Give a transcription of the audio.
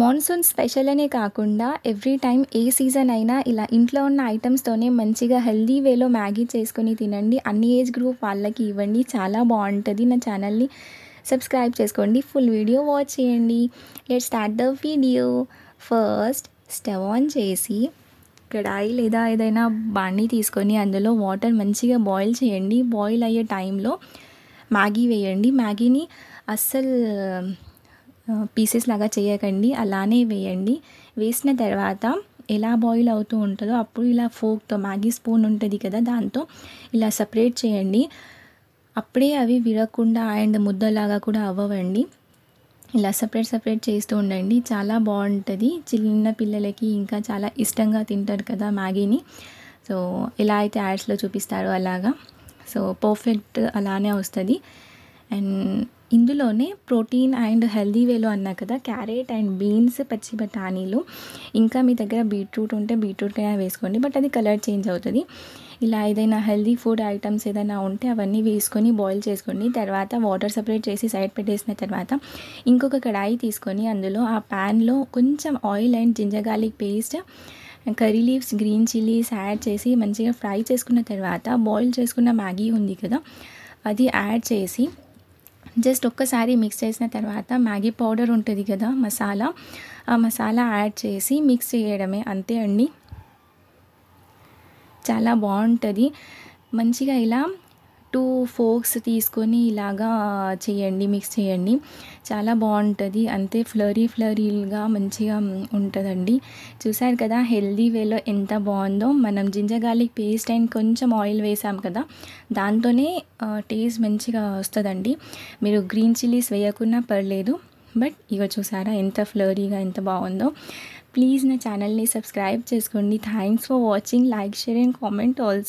monsoon special అనే కాకుండా every time ఏ season అయినా ఇలా ఇంట్లో ఉన్న ఐటమ్స్తోనే మంచిగా హెల్దీ వేలో మ్యాగీ చేసుకొని తినండి అన్ని ఏజ్ గ్రూప్ వాళ్ళకి ఇవ్వండి చాలా బాగుంటుంది నా ఛానల్ని సబ్స్క్రైబ్ చేసుకోండి ఫుల్ వీడియో వాచ్ చేయండి let start the video first stove on చేసి కడాయి లేదా ఏదైనా బాణీ తీసుకొని అందులో వాటర్ మంచిగా బాయిల్ చేయండి బాయిల్ అయ్యే టైంలో మ్యాగీ వేయండి మ్యాగీని అస్సలు పీసెస్ లాగా చేయకండి అలానే వేయండి వేసిన తర్వాత ఎలా బాయిల్ అవుతూ ఉంటుందో అప్పుడు ఇలా ఫోక్తో మ్యాగీ స్పూన్ ఉంటుంది కదా దాంతో ఇలా సపరేట్ చేయండి అప్పుడే అవి విరగకుండా అండ్ ముద్దలాగా కూడా అవ్వవండి ఇలా సపరేట్ సపరేట్ చేస్తూ ఉండండి చాలా బాగుంటుంది చిన్న పిల్లలకి ఇంకా చాలా ఇష్టంగా తింటారు కదా మ్యాగీని సో ఎలా అయితే యాడ్స్లో చూపిస్తారో అలాగా సో పర్ఫెక్ట్ అలానే వస్తుంది అండ్ ఇందులోనే ప్రోటీన్ అండ్ హెల్దీ వేలో అన్నా కదా క్యారెట్ అండ్ బీన్స్ పచ్చి బఠానీలు ఇంకా మీ దగ్గర బీట్రూట్ ఉంటే బీట్రూట్ అయినా వేసుకోండి బట్ అది కలర్ చేంజ్ అవుతుంది ఇలా ఏదైనా హెల్దీ ఫుడ్ ఐటమ్స్ ఏదైనా ఉంటే అవన్నీ వేసుకొని బాయిల్ చేసుకోండి తర్వాత వాటర్ సపరేట్ చేసి సైడ్ పెట్టేసిన తర్వాత ఇంకొక కడాయి తీసుకొని అందులో ఆ ప్యాన్లో కొంచెం oil and ginger garlic paste curry leaves green chillies add చేసి మంచిగా ఫ్రై చేసుకున్న తర్వాత బాయిల్ చేసుకున్న మ్యాగీ ఉంది కదా అది యాడ్ చేసి జస్ట్ ఒక్కసారి మిక్స్ చేసిన తర్వాత మ్యాగీ పౌడర్ ఉంటుంది కదా మసాలా ఆ మసాలా యాడ్ చేసి మిక్స్ చేయడమే అంతే అండి చాలా బాగుంటుంది మంచిగా ఇలా టూ ఫోక్స్ తీసుకొని ఇలాగా చేయండి మిక్స్ చేయండి చాలా బాగుంటుంది అంతే ఫ్లరీ ఫ్లరీగా మంచిగా ఉంటుందండి చూసారు కదా హెల్దీ వేలో ఎంత బాగుందో మనం జింజర్ గార్లిక్ పేస్ట్ అండ్ కొంచెం ఆయిల్ వేసాం కదా దాంతోనే టేస్ట్ మంచిగా వస్తుందండి మీరు గ్రీన్ చిల్లీస్ వేయకున్నా పర్లేదు బట్ ఇక చూసారా ఎంత ఫ్లరీగా ఎంత బాగుందో ప్లీజ్ నా ఛానల్ని సబ్స్క్రైబ్ చేసుకోండి thanks for watching like share and comment also